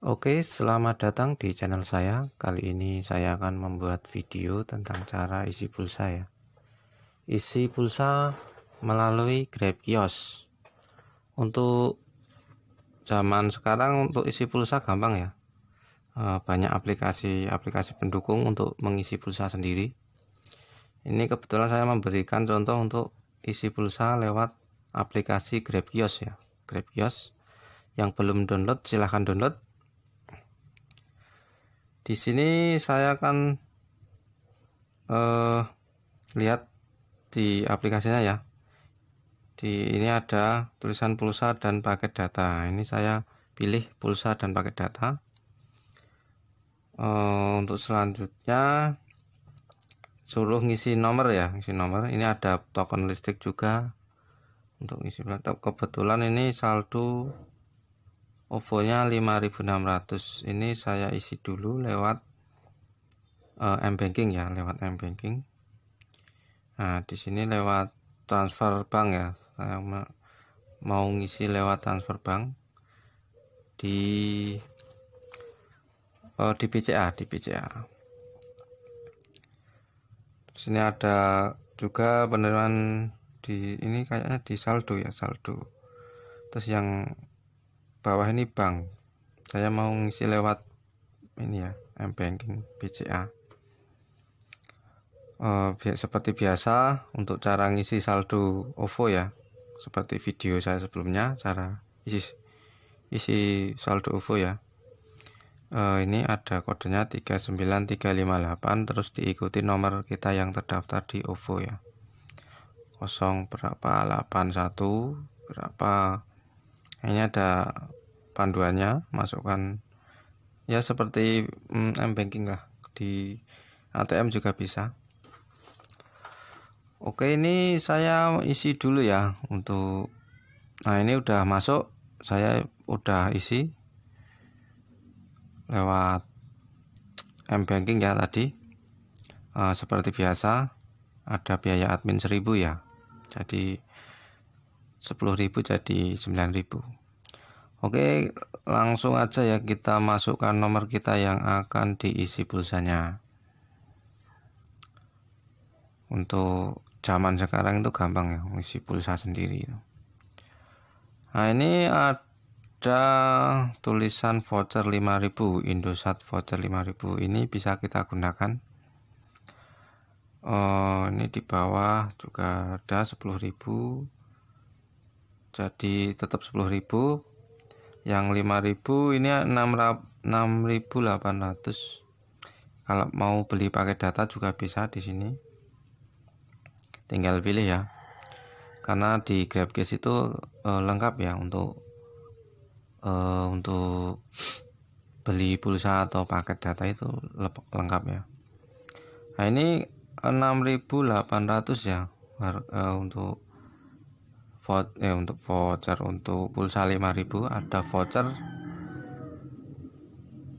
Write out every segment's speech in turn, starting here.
Oke, selamat datang di channel saya. Kali ini saya akan membuat video tentang cara isi pulsa ya. Isi pulsa melalui Grab Kios. Untuk zaman sekarang untuk isi pulsa gampang ya. Eh, banyak aplikasi-aplikasi pendukung untuk mengisi pulsa sendiri. Ini kebetulan saya memberikan contoh untuk isi pulsa lewat aplikasi Grab Kios ya. Grab Kios yang belum download silahkan download di sini saya akan eh, lihat di aplikasinya ya di ini ada tulisan pulsa dan paket data ini saya pilih pulsa dan paket data eh, untuk selanjutnya suruh ngisi nomor ya ngisi nomor ini ada token listrik juga untuk ngisi kebetulan ini saldo OVO nya 5600 ini saya isi dulu lewat uh, eh, M-Banking ya lewat M-Banking nah di sini lewat transfer bank ya saya mau ngisi lewat transfer bank di uh, di PCA di PCA di sini ada juga penerimaan di ini kayaknya di saldo ya saldo terus yang bawah ini bank saya mau ngisi lewat ini ya m banking BCA uh, eh, seperti biasa untuk cara ngisi saldo OVO ya seperti video saya sebelumnya cara isi isi saldo OVO ya uh, ini ada kodenya 39358 terus diikuti nomor kita yang terdaftar di OVO ya kosong berapa 81 berapa ini ada panduannya masukkan ya seperti mm, m banking lah di ATM juga bisa Oke ini saya isi dulu ya untuk nah ini udah masuk saya udah isi lewat m banking ya tadi eh, seperti biasa ada biaya admin 1000 ya jadi 10.000 jadi 9.000 Oke langsung aja ya kita masukkan nomor kita yang akan diisi pulsanya untuk zaman sekarang itu gampang ya mengisi pulsa sendiri nah ini ada tulisan voucher 5000 Indosat voucher 5000 ini bisa kita gunakan Oh, ini di bawah juga ada 10.000 jadi tetap 10.000 yang 5.000 ini 6.800 kalau mau beli paket data juga bisa di sini tinggal pilih ya karena di GrabCase itu e, lengkap ya untuk e, untuk beli pulsa atau paket data itu lengkap ya nah ini 6.800 ya eh, untuk voucher eh, untuk voucher untuk pulsa 5000 ada voucher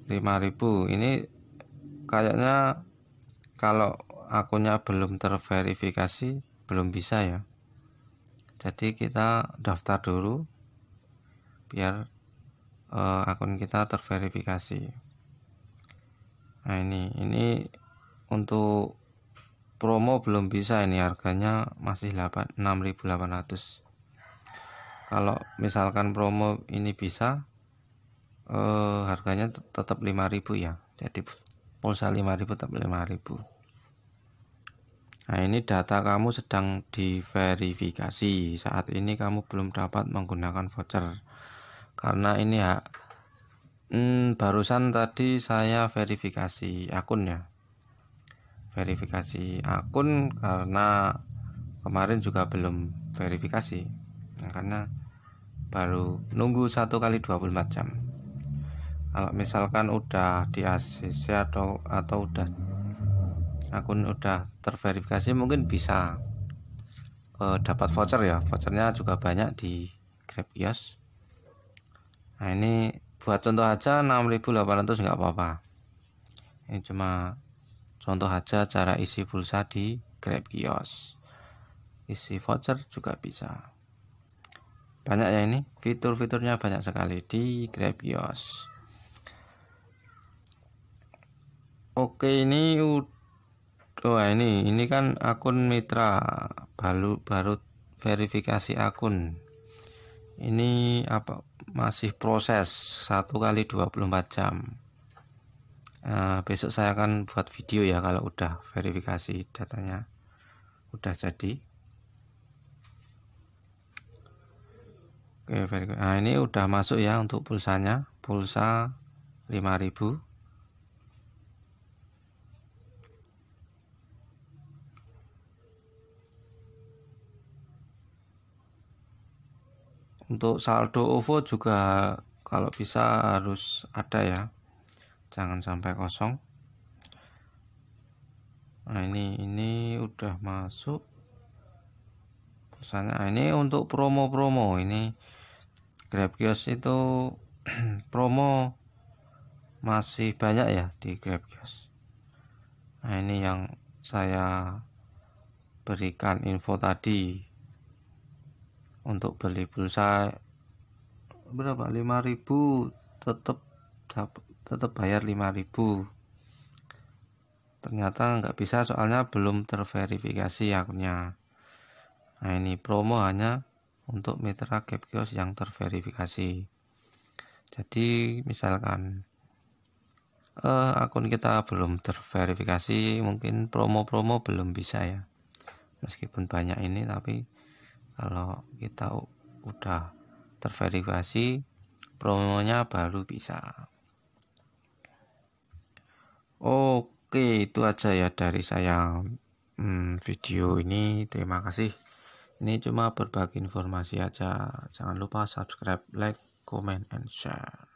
5000 ini kayaknya kalau akunnya belum terverifikasi belum bisa ya jadi kita daftar dulu biar eh, akun kita terverifikasi nah ini ini untuk promo belum bisa ini harganya masih 6.800 kalau misalkan promo ini bisa eh, harganya tetap 5000 ya jadi pulsa 5000 tetap 5000 nah ini data kamu sedang diverifikasi saat ini kamu belum dapat menggunakan voucher karena ini ya. hmm, barusan tadi saya verifikasi akun ya verifikasi akun karena kemarin juga belum verifikasi nah, karena baru nunggu satu kali 24 jam kalau misalkan udah di ACC atau atau udah akun udah terverifikasi mungkin bisa uh, dapat voucher ya vouchernya juga banyak di Grabios nah ini buat contoh aja 6800 nggak apa-apa ini cuma contoh aja cara isi pulsa di Grab Kios isi voucher juga bisa banyak ya ini fitur-fiturnya banyak sekali di Grab Grabios oke ini oh ya, ini ini kan akun mitra baru baru verifikasi akun ini apa masih proses satu kali 24 jam uh, besok saya akan buat video ya kalau udah verifikasi datanya udah jadi Oke, very good. Nah, ini udah masuk ya untuk pulsanya. Pulsa 5000. Untuk saldo OVO juga kalau bisa harus ada ya. Jangan sampai kosong. Nah, ini ini udah masuk. Pulsanya. Nah, ini untuk promo-promo ini Grab Kios itu promo masih banyak ya di Grab Kios. Nah, ini yang saya berikan info tadi untuk beli pulsa berapa 5000 tetap tetap bayar 5000 ternyata nggak bisa soalnya belum terverifikasi akunnya nah ini promo hanya untuk mitra kios yang terverifikasi. Jadi misalkan eh, akun kita belum terverifikasi, mungkin promo-promo belum bisa ya. Meskipun banyak ini tapi kalau kita udah terverifikasi, promonya baru bisa. Oke, itu aja ya dari saya hmm, video ini. Terima kasih. Ini cuma berbagi informasi aja. Jangan lupa subscribe, like, comment, and share.